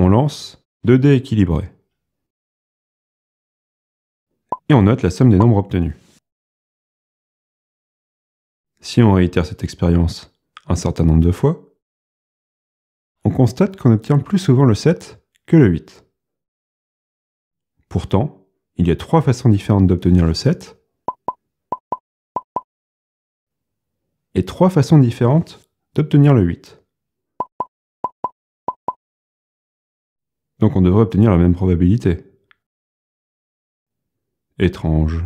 on lance 2 dés équilibrés. Et on note la somme des nombres obtenus. Si on réitère cette expérience un certain nombre de fois, on constate qu'on obtient plus souvent le 7 que le 8. Pourtant, il y a trois façons différentes d'obtenir le 7 et trois façons différentes d'obtenir le 8. Donc on devrait obtenir la même probabilité. Étrange.